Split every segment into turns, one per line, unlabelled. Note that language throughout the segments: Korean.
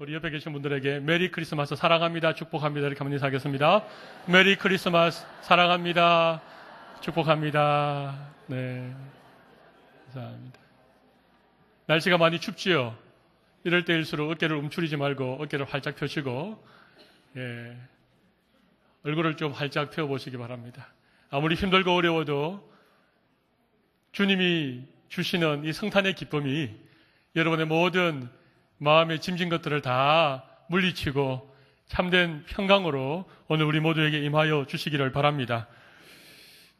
우리 옆에 계신 분들에게 메리 크리스마스 사랑합니다. 축복합니다. 이렇게 한번 인사하겠습니다. 메리 크리스마스 사랑합니다. 축복합니다. 네. 감사합니다. 날씨가 많이 춥지요? 이럴 때일수록 어깨를 움츠리지 말고 어깨를 활짝 펴시고, 예. 얼굴을 좀 활짝 펴보시기 바랍니다. 아무리 힘들고 어려워도 주님이 주시는 이 성탄의 기쁨이 여러분의 모든 마음의 짐진 것들을 다 물리치고 참된 평강으로 오늘 우리 모두에게 임하여 주시기를 바랍니다.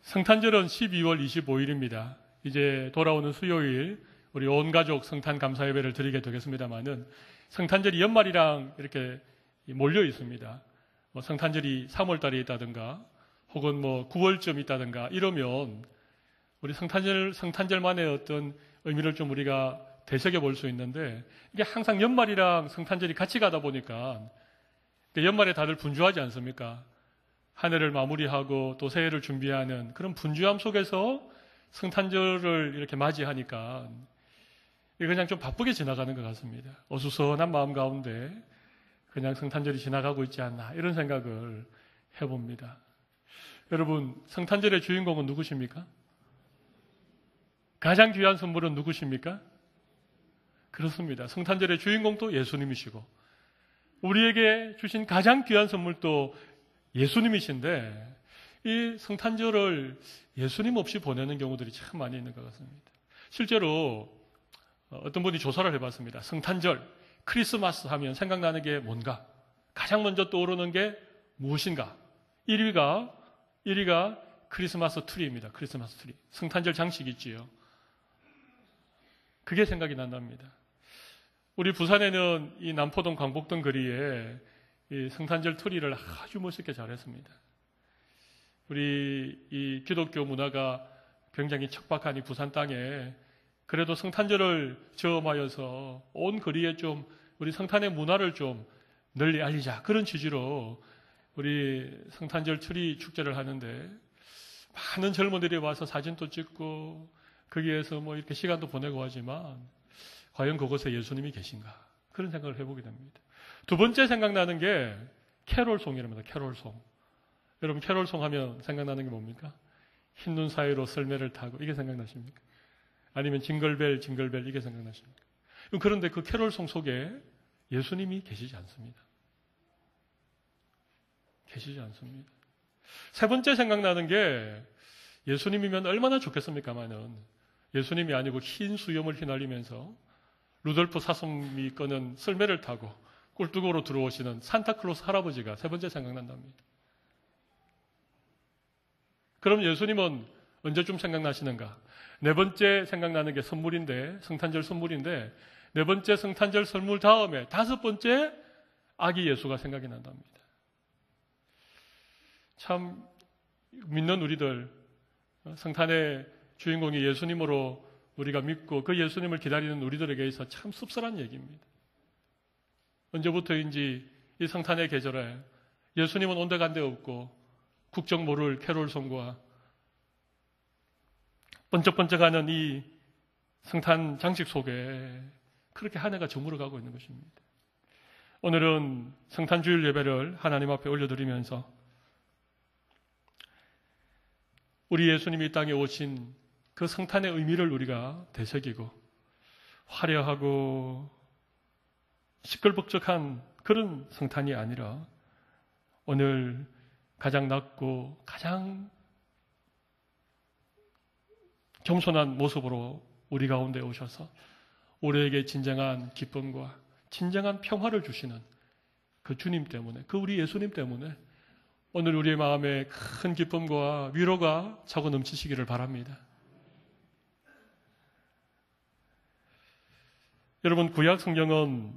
성탄절은 12월 25일입니다. 이제 돌아오는 수요일 우리 온 가족 성탄 감사 예배를 드리게 되겠습니다만은 성탄절이 연말이랑 이렇게 몰려 있습니다. 뭐 성탄절이 3월 달에 있다든가 혹은 뭐 9월쯤 있다든가 이러면 우리 성탄절 성탄절만의 어떤 의미를 좀 우리가 되새겨 볼 수 있는데 이게 항상 연말이랑 성탄절이 같이 가다 보니까 연말에 다들 분주하지 않습니까? 한 해를 마무리하고 또 새해를 준비하는 그런 분주함 속에서 성탄절을 이렇게 맞이하니까 그냥 좀 바쁘게 지나가는 것 같습니다. 어수선한 마음 가운데 그냥 성탄절이 지나가고 있지 않나 이런 생각을 해봅니다. 여러분 성탄절의 주인공은 누구십니까? 가장 귀한 선물은 누구십니까? 그렇습니다. 성탄절의 주인공도 예수님이시고 우리에게 주신 가장 귀한 선물도 예수님이신데 이 성탄절을 예수님 없이 보내는 경우들이 참 많이 있는 것 같습니다. 실제로 어, 어떤 분이 조사를 해봤습니다. 성탄절, 크리스마스 하면 생각나는 게 뭔가? 가장 먼저 떠오르는 게 무엇인가? 1위가 1위가 크리스마스 트리입니다. 크리스마스 트리. 성탄절 장식 있지요. 그게 생각이 난답니다. 우리 부산에는 이 남포동 광복동 거리에 이 성탄절 트리를 아주 멋있게 잘했습니다. 우리 이 기독교 문화가 굉장히 척박한 이 부산 땅에 그래도 성탄절을 저음하여서 온 거리에 좀 우리 성탄의 문화를 좀 널리 알리자 그런 취지로 우리 성탄절 트리 축제를 하는데 많은 젊은들이 와서 사진도 찍고 거기에서 뭐 이렇게 시간도 보내고 하지만 과연 그곳에 예수님이 계신가? 그런 생각을 해보게 됩니다. 두 번째 생각나는 게 캐롤송이랍니다. 캐롤송. 여러분 캐롤송 하면 생각나는 게 뭡니까? 흰 눈 사이로 썰매를 타고 이게 생각나십니까? 아니면 징글벨 징글벨 이게 생각나십니까? 그런데 그 캐롤송 속에 예수님이 계시지 않습니다. 계시지 않습니다. 세 번째 생각나는 게 예수님이면 얼마나 좋겠습니까마는 예수님이 아니고 흰 수염을 휘날리면서 루돌프 사슴이 끄는 설매를 타고 꿀뚜고로 들어오시는 산타클로스 할아버지가 세 번째 생각난답니다. 그럼 예수님은 언제쯤 생각나시는가? 네 번째 생각나는 게 선물인데, 성탄절 선물인데, 네 번째 성탄절 선물 다음에 다섯 번째 아기 예수가 생각이 난답니다. 참 믿는 우리들 어, 성탄의 주인공이 예수님으로 우리가 믿고 그 예수님을 기다리는 우리들에게서 참 씁쓸한 얘기입니다. 언제부터인지 이 성탄의 계절에 예수님은 온데간데 없고 국정 모를 캐롤송과 번쩍번쩍하는 이 성탄 장식 속에 그렇게 한 해가 저물어가고 있는 것입니다. 오늘은 성탄 주일 예배를 하나님 앞에 올려드리면서 우리 예수님이 땅에 오신 그 성탄의 의미를 우리가 되새기고 화려하고 시끌벅적한 그런 성탄이 아니라 오늘 가장 낮고 가장 겸손한 모습으로 우리 가운데 오셔서 우리에게 진정한 기쁨과 진정한 평화를 주시는 그 주님 때문에, 그 우리 예수님 때문에 오늘 우리의 마음에 큰 기쁨과 위로가 차고 넘치시기를 바랍니다. 여러분 구약 성경은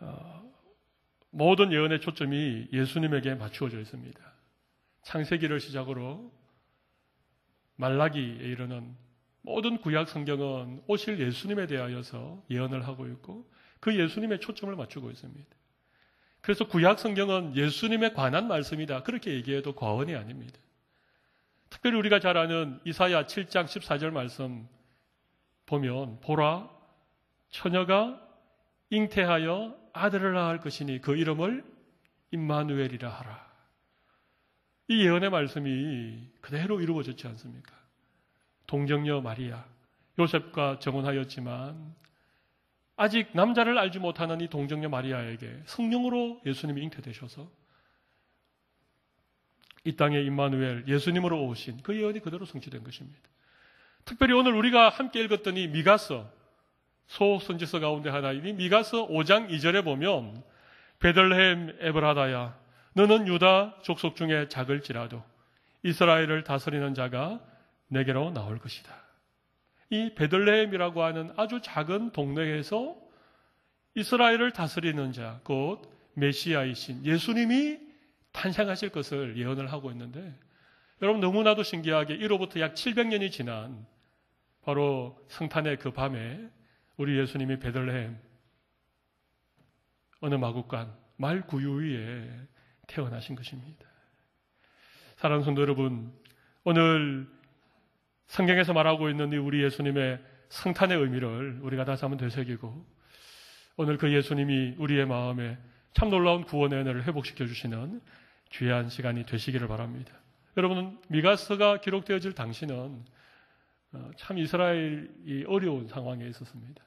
어, 모든 예언의 초점이 예수님에게 맞추어져 있습니다. 창세기를 시작으로 말라기에 이르는 모든 구약 성경은 오실 예수님에 대하여서 예언을 하고 있고 그 예수님의 초점을 맞추고 있습니다. 그래서 구약 성경은 예수님에 관한 말씀이다. 그렇게 얘기해도 과언이 아닙니다. 특별히 우리가 잘 아는 이사야 7장 14절 말씀 보면 보라 처녀가 잉태하여 아들을 낳을 것이니 그 이름을 임마누엘이라 하라. 이 예언의 말씀이 그대로 이루어졌지 않습니까? 동정녀 마리아, 요셉과 정혼하였지만 아직 남자를 알지 못하는 이 동정녀 마리아에게 성령으로 예수님이 잉태되셔서 이 땅에 임마누엘 예수님으로 오신 그 예언이 그대로 성취된 것입니다. 특별히 오늘 우리가 함께 읽었더니 미가서 소선지서 가운데 하나이니 미가서 5장 2절에 보면 베들레헴 에브라다야 너는 유다 족속 중에 작을지라도 이스라엘을 다스리는 자가 내게로 나올 것이다. 이 베들레헴이라고 하는 아주 작은 동네에서 이스라엘을 다스리는 자, 곧 메시아이신 예수님이 탄생하실 것을 예언을 하고 있는데 여러분 너무나도 신기하게 이로부터 약 700년이 지난 바로 성탄의 그 밤에 우리 예수님이 베들레헴 어느 마구간 말 구유 위에 태어나신 것입니다. 사랑하는 성도 여러분, 오늘 성경에서 말하고 있는 이 우리 예수님의 성탄의 의미를 우리가 다시 한번 되새기고 오늘 그 예수님이 우리의 마음에 참 놀라운 구원의 은혜를 회복시켜 주시는 귀한 시간이 되시기를 바랍니다. 여러분, 미가스가 기록되어질 당시는 어, 참 이스라엘이 어려운 상황에 있었습니다.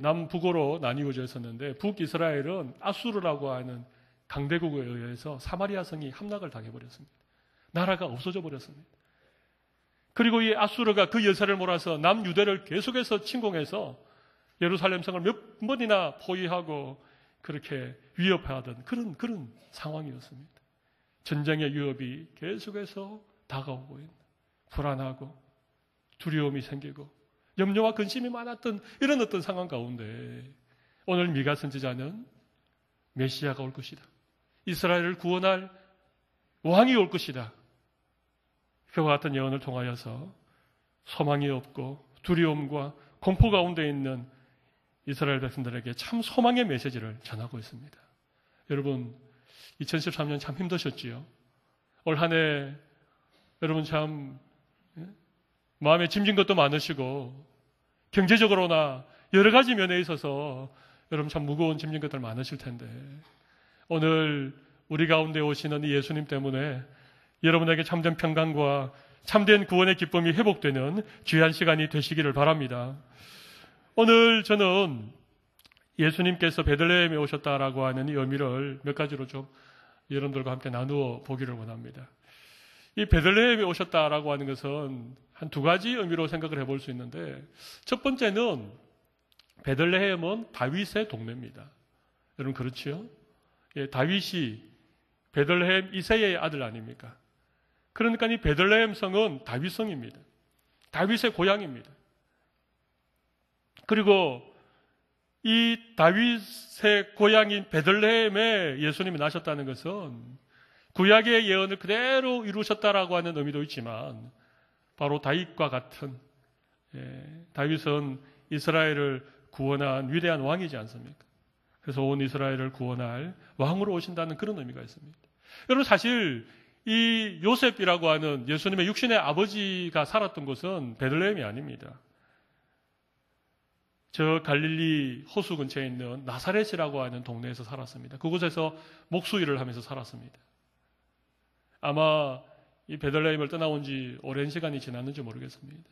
남북으로 나뉘어져 있었는데 북이스라엘은 아수르라고 하는 강대국에 의해서 사마리아 성이 함락을 당해버렸습니다. 나라가 없어져 버렸습니다. 그리고 이 아수르가 그여사를 몰아서 남유대를 계속해서 침공해서 예루살렘 성을 몇 번이나 포위하고 그렇게 위협하던 그런 그런 상황이었습니다. 전쟁의 위협이 계속해서 다가오고 있는 불안하고 두려움이 생기고 염려와 근심이 많았던 이런 어떤 상황 가운데 오늘 미가 선지자는 메시아가 올 것이다. 이스라엘을 구원할 왕이 올 것이다. 그와 같은 예언을 통하여서 소망이 없고 두려움과 공포 가운데 있는 이스라엘 백성들에게 참 소망의 메시지를 전하고 있습니다. 여러분, 2013년 참 힘드셨지요? 올 한해 여러분 참 예? 마음에 짐진 것도 많으시고 경제적으로나 여러 가지 면에 있어서 여러분 참 무거운 짐진 것들 많으실 텐데 오늘 우리 가운데 오시는 이 예수님 때문에 여러분에게 참된 평강과 참된 구원의 기쁨이 회복되는 귀한 시간이 되시기를 바랍니다. 오늘 저는 예수님께서 베들레헴에 오셨다라고 하는 이 의미를 몇 가지로 좀 여러분들과 함께 나누어 보기를 원합니다. 이 베들레헴에 오셨다라고 하는 것은 한두 가지 의미로 생각을 해볼 수 있는데 첫 번째는 베들레헴은 다윗의 동네입니다. 여러분 그렇지요? 예, 다윗이 베들레헴 이세의 아들 아닙니까? 그러니까 이 베들레헴 성은 다윗 성입니다. 다윗의 고향입니다. 그리고 이 다윗의 고향인 베들레헴에 예수님이 나셨다는 것은 구약의 예언을 그대로 이루셨다라고 하는 의미도 있지만 바로 다윗과 같은 예, 다윗은 이스라엘을 구원한 위대한 왕이지 않습니까? 그래서 온 이스라엘을 구원할 왕으로 오신다는 그런 의미가 있습니다. 여러분 사실 이 요셉이라고 하는 예수님의 육신의 아버지가 살았던 곳은 베들레헴이 아닙니다. 저 갈릴리 호수 근처에 있는 나사렛이라고 하는 동네에서 살았습니다. 그곳에서 목수 일을 하면서 살았습니다. 아마 이 베들레헴을 떠나온 지 오랜 시간이 지났는지 모르겠습니다.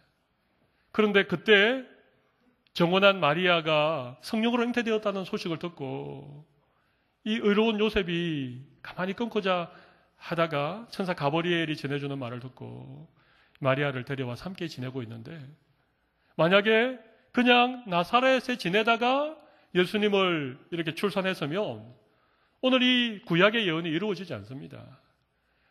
그런데 그때 정원한 마리아가 성령으로 행태되었다는 소식을 듣고 이 의로운 요셉이 가만히 끊고자 하다가 천사 가버리엘이 전해주는 말을 듣고 마리아를 데려와서 함께 지내고 있는데 만약에 그냥 나사렛에 지내다가 예수님을 이렇게 출산했으면 오늘 이 구약의 예언이 이루어지지 않습니다.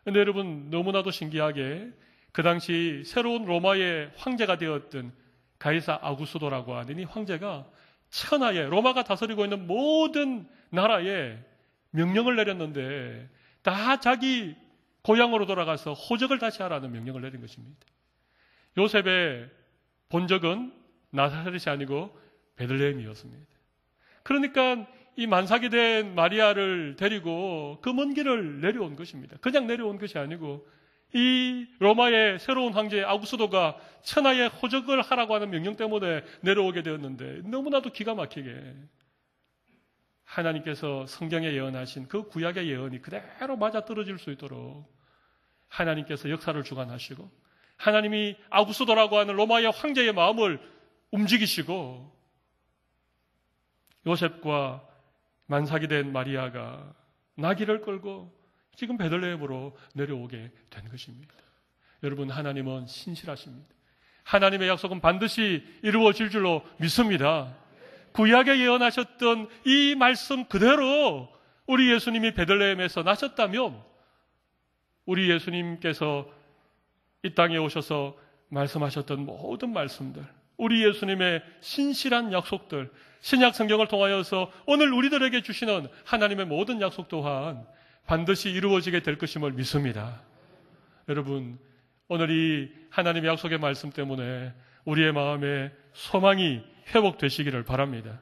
근데 여러분 너무나도 신기하게 그 당시 새로운 로마의 황제가 되었던 가이사 아구스도라고 하는 이 황제가 천하에 로마가 다스리고 있는 모든 나라에 명령을 내렸는데 다 자기 고향으로 돌아가서 호적을 다시 하라는 명령을 내린 것입니다. 요셉의 본적은 나사렛이 아니고 베들레헴이었습니다. 그러니까 이 만삭이 된 마리아를 데리고 그 먼 길을 내려온 것입니다. 그냥 내려온 것이 아니고 이 로마의 새로운 황제 아우구스도가 천하의 호적을 하라고 하는 명령 때문에 내려오게 되었는데 너무나도 기가 막히게 하나님께서 성경에 예언하신 그 구약의 예언이 그대로 맞아떨어질 수 있도록 하나님께서 역사를 주관하시고 하나님이 아우구스도라고 하는 로마의 황제의 마음을 움직이시고 요셉과 만삭이 된 마리아가 나귀를 끌고 지금 베들레헴으로 내려오게 된 것입니다. 여러분 하나님은 신실하십니다. 하나님의 약속은 반드시 이루어질 줄로 믿습니다. 구약에 예언하셨던 이 말씀 그대로 우리 예수님이 베들레헴에서 나셨다면 우리 예수님께서 이 땅에 오셔서 말씀하셨던 모든 말씀들 우리 예수님의 신실한 약속들, 신약 성경을 통하여서 오늘 우리들에게 주시는 하나님의 모든 약속 또한 반드시 이루어지게 될 것임을 믿습니다. 여러분, 오늘 이 하나님의 약속의 말씀 때문에 우리의 마음에 소망이 회복되시기를 바랍니다.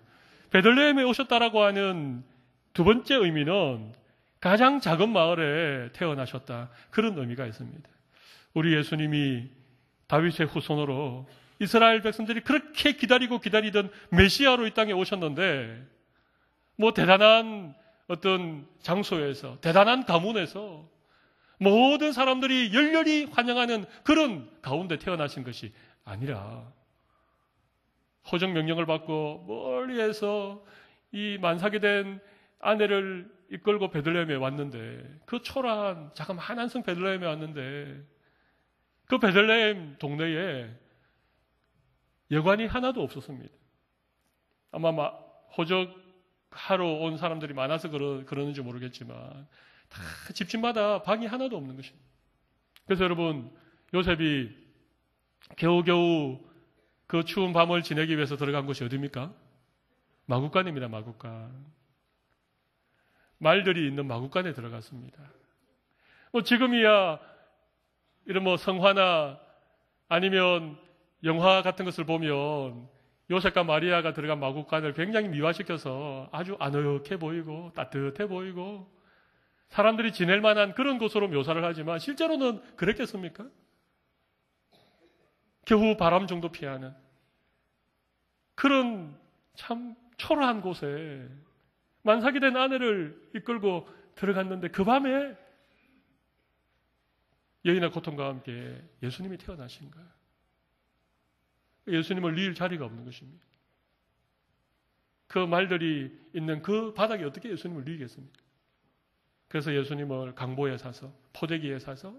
베들레헴에 오셨다라고 하는 두 번째 의미는 가장 작은 마을에 태어나셨다. 그런 의미가 있습니다. 우리 예수님이 다윗의 후손으로 이스라엘 백성들이 그렇게 기다리고 기다리던 메시아로 이 땅에 오셨는데 뭐 대단한 어떤 장소에서 대단한 가문에서 모든 사람들이 열렬히 환영하는 그런 가운데 태어나신 것이 아니라 허정 명령을 받고 멀리에서 이만사이된 아내를 이끌고 베들레헴에 왔는데 그 초라한 자그마한 한성 베들레헴에 왔는데 그 베들레헴 동네에 여관이 하나도 없었습니다. 아마 호적하러 온 사람들이 많아서 그러, 그러는지 모르겠지만 다 집집마다 방이 하나도 없는 것입니다. 그래서 여러분 요셉이 겨우겨우 그 추운 밤을 지내기 위해서 들어간 곳이 어디입니까? 마국간입니다. 마국간. 말들이 있는 마국간에 들어갔습니다. 뭐 지금이야 이런 뭐 성화나 아니면 영화 같은 것을 보면 요셉과 마리아가 들어간 마국간을 굉장히 미화시켜서 아주 아늑해 보이고 따뜻해 보이고 사람들이 지낼 만한 그런 곳으로 묘사를 하지만 실제로는 그랬겠습니까? 겨우 바람 정도 피하는 그런 참 초라한 곳에 만삭이된 아내를 이끌고 들어갔는데 그 밤에 여인의 고통과 함께 예수님이 태어나신 거예요. 예수님을 리을 자리가 없는 것입니다. 그 말들이 있는 그 바닥에 어떻게 예수님을 리겠습니까? 그래서 예수님을 강보에 사서 포대기에 사서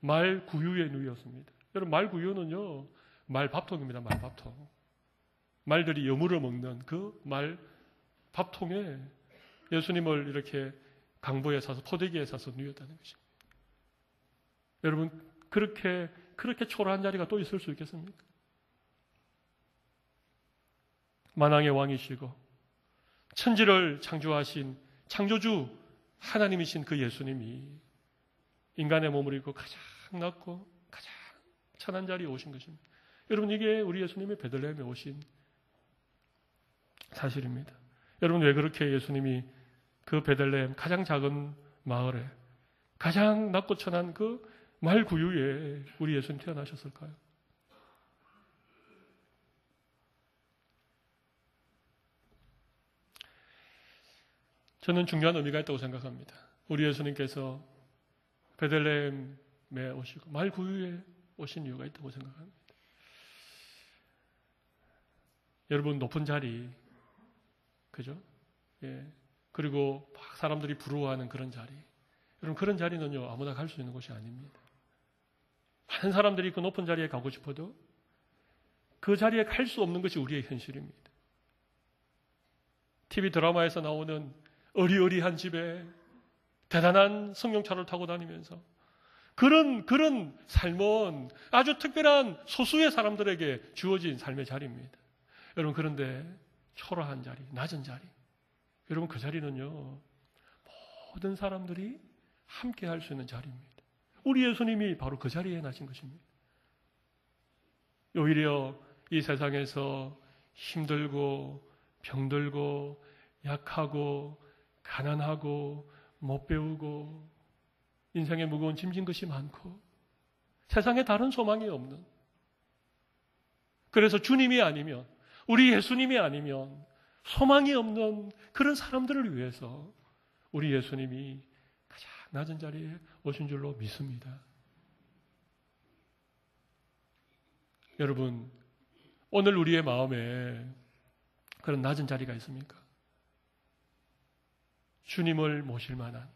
말 구유에 누였습니다. 여러분 말 구유는요 말 밥통입니다. 말 밥통. 말들이 여물어 먹는 그 말 밥통에 예수님을 이렇게 강보에 사서 포대기에 사서 누였다는 것입니다. 여러분 그렇게 그렇게 초라한 자리가 또 있을 수 있겠습니까? 만왕의 왕이시고 천지를 창조하신 창조주 하나님이신 그 예수님이 인간의 몸을 입고 가장 낮고 가장 천한 자리에 오신 것입니다. 여러분 이게 우리 예수님의 베들레헴에 오신 사실입니다. 여러분 왜 그렇게 예수님이 그 베들레헴 가장 작은 마을에 가장 낮고 천한 그 말구유에 우리 예수님 태어나셨을까요? 저는 중요한 의미가 있다고 생각합니다. 우리 예수님께서 베들레헴에 오시고 말구유에 오신 이유가 있다고 생각합니다. 여러분 높은 자리, 그죠? 예. 그리고 막 사람들이 부러워하는 그런 자리. 여러분 그런 자리는요 아무나 갈 수 있는 곳이 아닙니다. 많은 사람들이 그 높은 자리에 가고 싶어도 그 자리에 갈 수 없는 것이 우리의 현실입니다. TV 드라마에서 나오는 어리어리한 집에 대단한 승용차를 타고 다니면서 그런 그런 삶은 아주 특별한 소수의 사람들에게 주어진 삶의 자리입니다. 여러분 그런데 초라한 자리, 낮은 자리. 여러분 그 자리는요. 모든 사람들이 함께 할 수 있는 자리입니다. 우리 예수님이 바로 그 자리에 나신 것입니다. 오히려 이 세상에서 힘들고 병들고 약하고 가난하고 못 배우고 인생의 무거운 짐진 것이 많고 세상에 다른 소망이 없는 그래서 주님이 아니면 우리 예수님이 아니면 소망이 없는 그런 사람들을 위해서 우리 예수님이 가장 낮은 자리에 오신 줄로 믿습니다. 여러분, 오늘 우리의 마음에 그런 낮은 자리가 있습니까? 주님을 모실 만한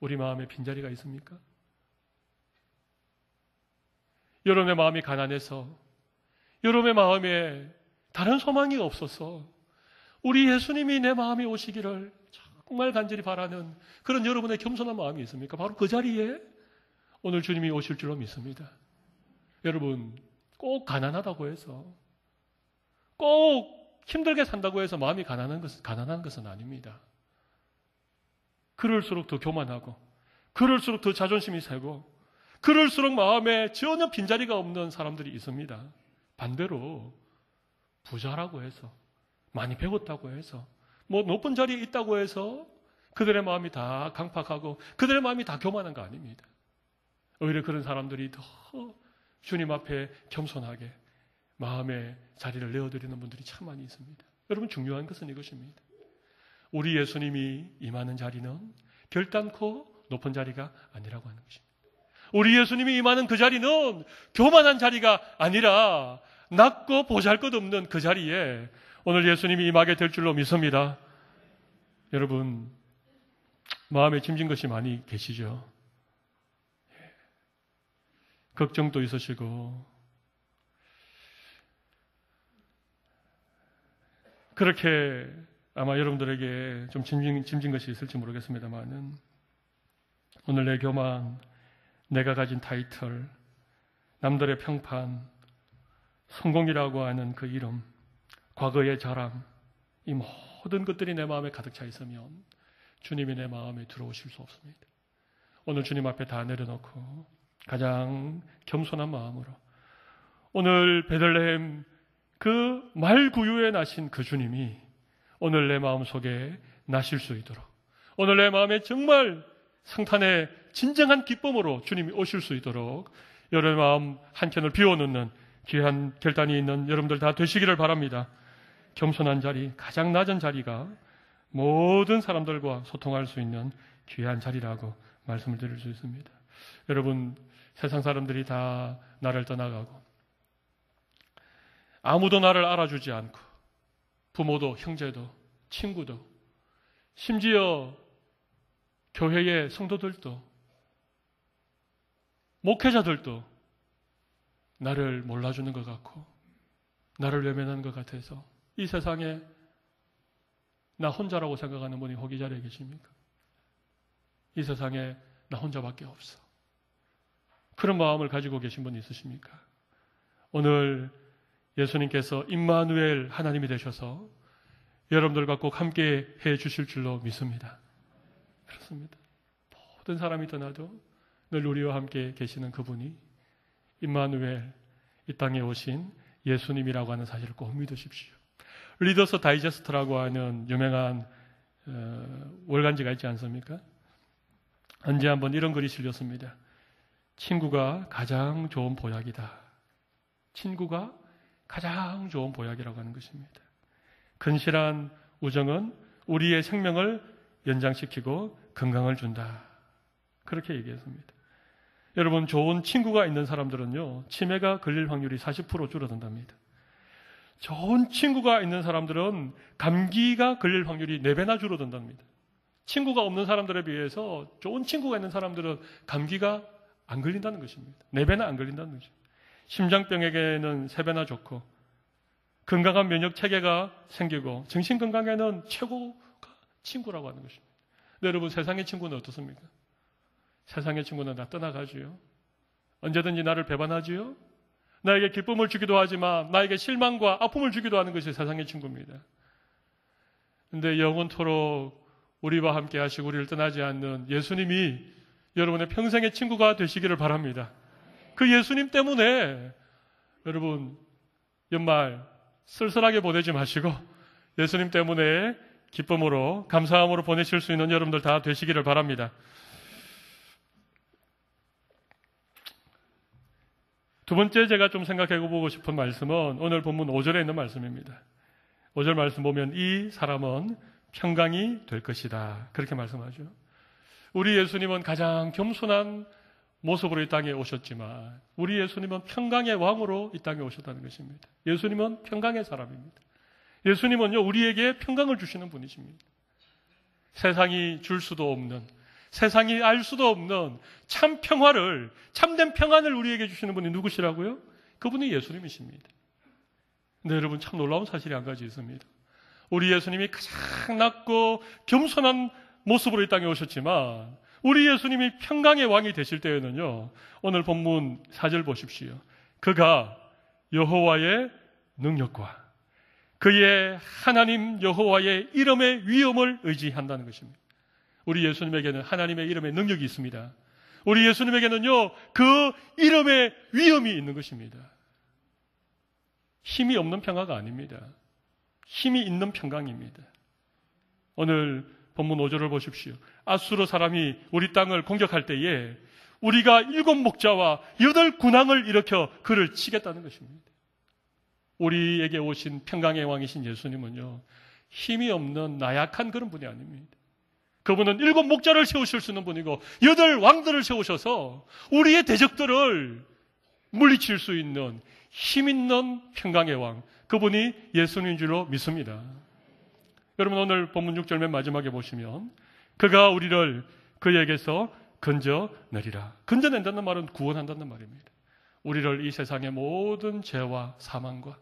우리 마음에 빈자리가 있습니까? 여러분의 마음이 가난해서 여러분의 마음에 다른 소망이 없어서 우리 예수님이 내 마음에 오시기를 정말 간절히 바라는 그런 여러분의 겸손한 마음이 있습니까? 바로 그 자리에 오늘 주님이 오실 줄로 믿습니다. 여러분, 꼭 가난하다고 해서 꼭 힘들게 산다고 해서 마음이 가난한 것은, 가난한 것은 아닙니다. 그럴수록 더 교만하고, 그럴수록 더 자존심이 세고, 그럴수록 마음에 전혀 빈자리가 없는 사람들이 있습니다. 반대로 부자라고 해서, 많이 배웠다고 해서, 뭐 높은 자리에 있다고 해서 그들의 마음이 다 강팍하고 그들의 마음이 다 교만한 거 아닙니다. 오히려 그런 사람들이 더 주님 앞에 겸손하게 마음의 자리를 내어드리는 분들이 참 많이 있습니다. 여러분 중요한 것은 이것입니다. 우리 예수님이 임하는 자리는 결단코 높은 자리가 아니라고 하는 것입니다. 우리 예수님이 임하는 그 자리는 교만한 자리가 아니라 낮고 보잘것없는 그 자리에 오늘 예수님이 임하게 될 줄로 믿습니다. 여러분 마음에 짐진 것이 많이 계시죠? 예. 걱정도 있으시고 그렇게 아마 여러분들에게 좀 짐진, 짐진 것이 있을지 모르겠습니다만은 오늘 내 교만, 내가 가진 타이틀, 남들의 평판, 성공이라고 하는 그 이름, 과거의 자랑, 이 모든 것들이 내 마음에 가득 차 있으면 주님이 내 마음에 들어오실 수 없습니다. 오늘 주님 앞에 다 내려놓고 가장 겸손한 마음으로 오늘 베들레헴 그 말구유에 나신 그 주님이 오늘 내 마음속에 나실 수 있도록 오늘 내 마음에 정말 성탄의 진정한 기쁨으로 주님이 오실 수 있도록 여러분의 마음 한켠을 비워놓는 귀한 결단이 있는 여러분들 다 되시기를 바랍니다. 겸손한 자리, 가장 낮은 자리가 모든 사람들과 소통할 수 있는 귀한 자리라고 말씀을 드릴 수 있습니다. 여러분, 세상 사람들이 다 나를 떠나가고 아무도 나를 알아주지 않고 부모도 형제도 친구도 심지어 교회의 성도들도 목회자들도 나를 몰라주는 것 같고 나를 외면한 것 같아서 이 세상에 나 혼자라고 생각하는 분이 거기 자리에 계십니까? 이 세상에 나 혼자밖에 없어. 그런 마음을 가지고 계신 분이 있으십니까? 오늘 예수님께서 임마누엘 하나님이 되셔서 여러분들과 꼭 함께 해 주실 줄로 믿습니다. 그렇습니다. 모든 사람이 떠나도 늘 우리와 함께 계시는 그분이 임마누엘 이 땅에 오신 예수님이라고 하는 사실을 꼭 믿으십시오. 리더스 다이제스트라고 하는 유명한 어, 월간지가 있지 않습니까? 언제 한번 이런 글이 실렸습니다. 친구가 가장 좋은 보약이다. 친구가 가장 좋은 보약이라고 하는 것입니다. 근실한 우정은 우리의 생명을 연장시키고 건강을 준다. 그렇게 얘기했습니다. 여러분, 좋은 친구가 있는 사람들은요, 치매가 걸릴 확률이 40% 줄어든답니다. 좋은 친구가 있는 사람들은 감기가 걸릴 확률이 4배나 줄어든답니다. 친구가 없는 사람들에 비해서 좋은 친구가 있는 사람들은 감기가 안 걸린다는 것입니다. 4배나 안 걸린다는 것입니다. 심장병에게는 세 배나 좋고 건강한 면역 체계가 생기고 정신 건강에는 최고 친구라고 하는 것입니다. 여러분 세상의 친구는 어떻습니까? 세상의 친구는 나 떠나가지요. 언제든지 나를 배반하지요. 나에게 기쁨을 주기도 하지만 나에게 실망과 아픔을 주기도 하는 것이 세상의 친구입니다. 근데 영원토록 우리와 함께 하시고 우리를 떠나지 않는 예수님이 여러분의 평생의 친구가 되시기를 바랍니다. 그 예수님 때문에 여러분 연말 쓸쓸하게 보내지 마시고 예수님 때문에 기쁨으로 감사함으로 보내실 수 있는 여러분들 다 되시기를 바랍니다. 두 번째 제가 좀 생각해 보고 싶은 말씀은 오늘 본문 5절에 있는 말씀입니다. 5절 말씀 보면 이 사람은 평강이 될 것이다. 그렇게 말씀하죠. 우리 예수님은 가장 겸손한 모습으로 이 땅에 오셨지만 우리 예수님은 평강의 왕으로 이 땅에 오셨다는 것입니다. 예수님은 평강의 사람입니다. 예수님은요 우리에게 평강을 주시는 분이십니다. 세상이 줄 수도 없는 세상이 알 수도 없는 참 평화를 참된 평안을 우리에게 주시는 분이 누구시라고요? 그분이 예수님이십니다. 근데 여러분 참 놀라운 사실이 한 가지 있습니다. 우리 예수님이 가장 낮고 겸손한 모습으로 이 땅에 오셨지만 우리 예수님이 평강의 왕이 되실 때에는요. 오늘 본문 4절 보십시오. 그가 여호와의 능력과 그의 하나님 여호와의 이름의 위엄을 의지한다는 것입니다. 우리 예수님에게는 하나님의 이름의 능력이 있습니다. 우리 예수님에게는요, 그 이름의 위엄이 있는 것입니다. 힘이 없는 평화가 아닙니다. 힘이 있는 평강입니다. 오늘 본문 5절을 보십시오. 아수르 사람이 우리 땅을 공격할 때에 우리가 일곱 목자와 여덟 군왕을 일으켜 그를 치겠다는 것입니다. 우리에게 오신 평강의 왕이신 예수님은요, 힘이 없는 나약한 그런 분이 아닙니다. 그분은 일곱 목자를 세우실 수 있는 분이고, 여덟 왕들을 세우셔서 우리의 대적들을 물리칠 수 있는 힘 있는 평강의 왕, 그분이 예수님인 줄로 믿습니다. 여러분 오늘 본문 6절 맨 마지막에 보시면 그가 우리를 그에게서 건져내리라. 건져낸다는 말은 구원한다는 말입니다. 우리를 이 세상의 모든 죄와 사망과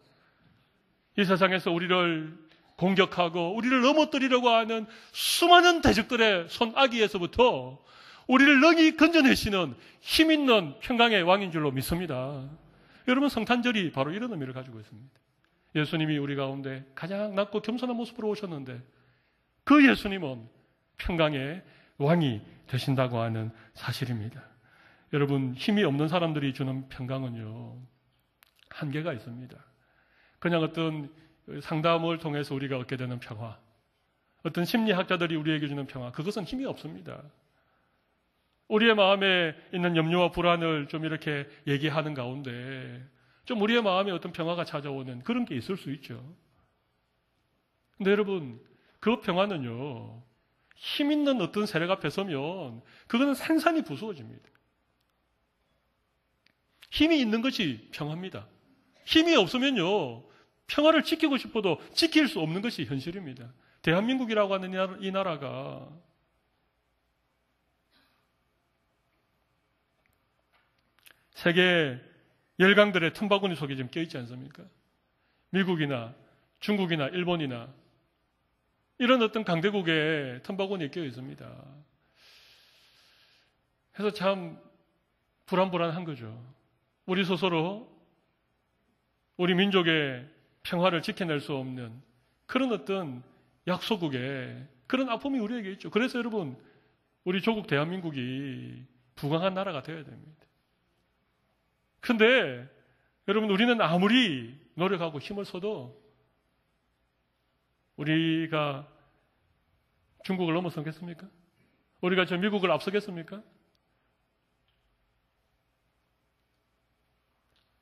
이 세상에서 우리를 공격하고 우리를 넘어뜨리려고 하는 수많은 대적들의 손아귀에서부터 우리를 능히 건져내시는 힘있는 평강의 왕인 줄로 믿습니다. 여러분 성탄절이 바로 이런 의미를 가지고 있습니다. 예수님이 우리 가운데 가장 낮고 겸손한 모습으로 오셨는데 그 예수님은 평강의 왕이 되신다고 하는 사실입니다. 여러분, 힘이 없는 사람들이 주는 평강은요, 한계가 있습니다. 그냥 어떤 상담을 통해서 우리가 얻게 되는 평화, 어떤 심리학자들이 우리에게 주는 평화, 그것은 힘이 없습니다. 우리의 마음에 있는 염려와 불안을 좀 이렇게 얘기하는 가운데 좀 우리의 마음에 어떤 평화가 찾아오는 그런 게 있을 수 있죠. 근데 여러분, 그 평화는요, 힘 있는 어떤 세력 앞에 서면 그거는 생산이 부수어집니다. 힘이 있는 것이 평화입니다. 힘이 없으면요, 평화를 지키고 싶어도 지킬 수 없는 것이 현실입니다. 대한민국이라고 하는 이 나라가 세계 열강들의 틈바구니 속에 지금 껴있지 않습니까? 미국이나 중국이나 일본이나 이런 어떤 강대국의 틈바구니에 껴 있습니다. 그래서 참 불안불안한 거죠. 우리 스스로 우리 민족의 평화를 지켜낼 수 없는 그런 어떤 약소국의 그런 아픔이 우리에게 있죠. 그래서 여러분, 우리 조국 대한민국이 부강한 나라가 되어야 됩니다. 근데 여러분 우리는 아무리 노력하고 힘을 써도 우리가 중국을 넘어서겠습니까? 우리가 저 미국을 앞서겠습니까?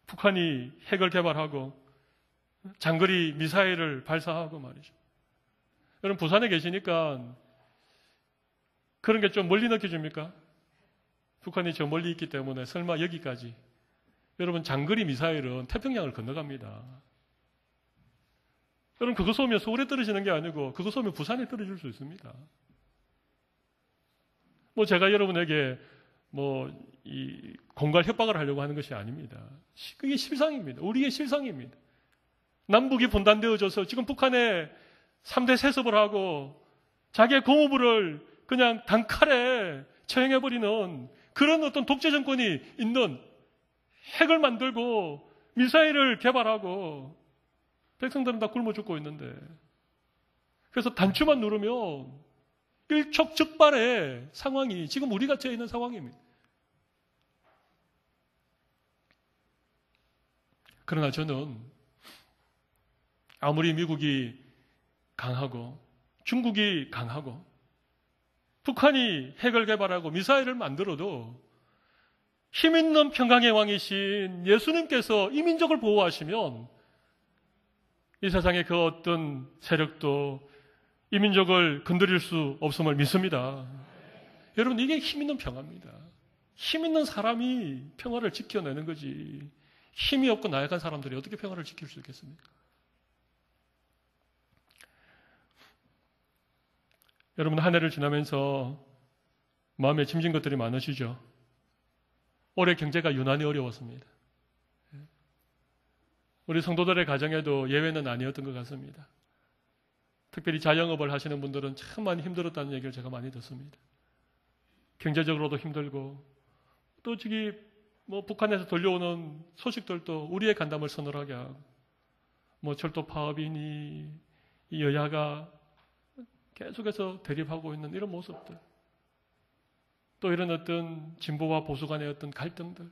북한이 핵을 개발하고 장거리 미사일을 발사하고 말이죠. 여러분 부산에 계시니까 그런 게 좀 멀리 느껴집니까? 북한이 저 멀리 있기 때문에 설마 여기까지 여러분 장거리 미사일은 태평양을 건너갑니다. 여러분 그거 쏘면 서울에 떨어지는 게 아니고 그거 쏘면 부산에 떨어질 수 있습니다. 뭐 제가 여러분에게 뭐 이 공갈 협박을 하려고 하는 것이 아닙니다. 그게 실상입니다. 우리의 실상입니다. 남북이 분단되어져서 지금 북한에 3대 세습을 하고 자기의 공업을 그냥 단칼에 처형해버리는 그런 어떤 독재 정권이 있는 핵을 만들고 미사일을 개발하고 백성들은 다 굶어 죽고 있는데 그래서 단추만 누르면 일촉즉발의 상황이 지금 우리가 처해 있는 상황입니다. 그러나 저는 아무리 미국이 강하고 중국이 강하고 북한이 핵을 개발하고 미사일을 만들어도 힘 있는 평강의 왕이신 예수님께서 이 민족을 보호하시면 이 세상의 그 어떤 세력도 이 민족을 건드릴 수 없음을 믿습니다. 여러분, 이게 힘 있는 평화입니다. 힘 있는 사람이 평화를 지켜내는 거지. 힘이 없고 나약한 사람들이 어떻게 평화를 지킬 수 있겠습니까? 여러분, 한 해를 지나면서 마음에 짐진 것들이 많으시죠? 올해 경제가 유난히 어려웠습니다. 우리 성도들의 가정에도 예외는 아니었던 것 같습니다. 특별히 자영업을 하시는 분들은 참 많이 힘들었다는 얘기를 제가 많이 듣습니다. 경제적으로도 힘들고 또 저기 뭐 북한에서 돌려오는 소식들도 우리의 간담을 서늘하게 하고 뭐 철도 파업이니 여야가 계속해서 대립하고 있는 이런 모습들 또 이런 어떤 진보와 보수 간의 어떤 갈등들,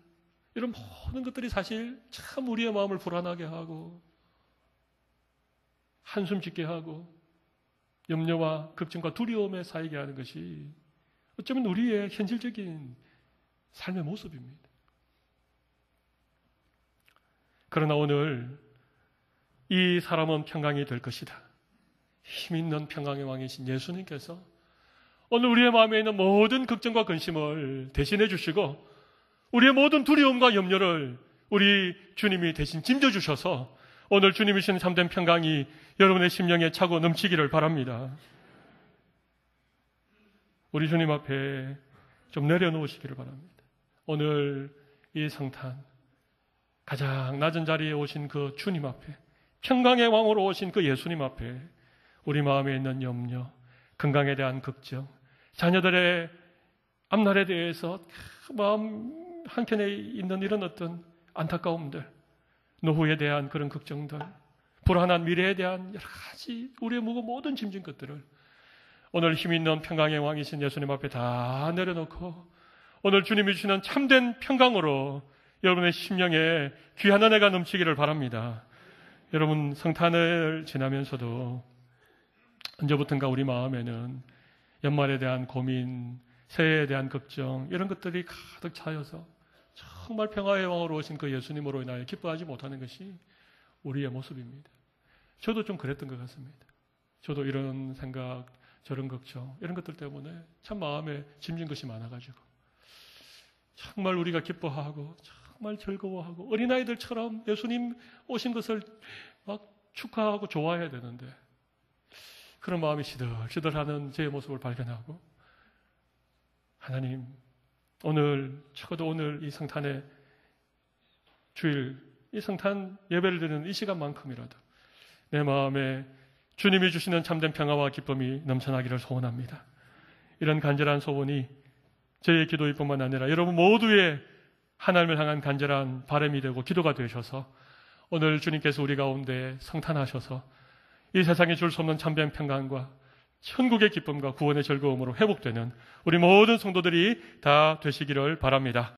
이런 모든 것들이 사실 참 우리의 마음을 불안하게 하고, 한숨 짓게 하고, 염려와 급증과 두려움에 쌓이게 하는 것이 어쩌면 우리의 현실적인 삶의 모습입니다. 그러나 오늘 이 사람은 평강이 될 것이다. 힘 있는 평강의 왕이신 예수님께서 오늘 우리의 마음에 있는 모든 걱정과 근심을 대신해 주시고 우리의 모든 두려움과 염려를 우리 주님이 대신 짐져 주셔서 오늘 주님이 신 참된 평강이 여러분의 심령에 차고 넘치기를 바랍니다. 우리 주님 앞에 좀 내려놓으시기를 바랍니다. 오늘 이 성탄 가장 낮은 자리에 오신 그 주님 앞에 평강의 왕으로 오신 그 예수님 앞에 우리 마음에 있는 염려 건강에 대한 걱정, 자녀들의 앞날에 대해서 그 마음 한켠에 있는 이런 어떤 안타까움들, 노후에 대한 그런 걱정들, 불안한 미래에 대한 여러 가지 우리의 무거 모든 짐진 것들을 오늘 힘 있는 평강의 왕이신 예수님 앞에 다 내려놓고 오늘 주님이 주시는 참된 평강으로 여러분의 심령에 귀한 은혜가 넘치기를 바랍니다. 여러분 성탄을 지나면서도 언제부턴가 우리 마음에는 연말에 대한 고민, 새해에 대한 걱정 이런 것들이 가득 차여서 정말 평화의 왕으로 오신 그 예수님으로 인하여 기뻐하지 못하는 것이 우리의 모습입니다. 저도 좀 그랬던 것 같습니다. 저도 이런 생각, 저런 걱정, 이런 것들 때문에 참 마음에 짐진 것이 많아가지고 정말 우리가 기뻐하고 정말 즐거워하고 어린아이들처럼 예수님 오신 것을 막 축하하고 좋아해야 되는데 그런 마음이 시들시들하는 제 모습을 발견하고 하나님 오늘 적어도 오늘 이 성탄의 주일 이 성탄 예배를 드는이 시간만큼이라도 내 마음에 주님이 주시는 참된 평화와 기쁨이 넘쳐나기를 소원합니다. 이런 간절한 소원이 저의 기도일 뿐만 아니라 여러분 모두의 하나님을 향한 간절한 바람이 되고 기도가 되셔서 오늘 주님께서 우리 가운데 성탄하셔서 이세상에줄수 없는 참된 평강과 천국의 기쁨과 구원의 즐거움으로 회복되는 우리 모든 성도들이 다 되시기를 바랍니다.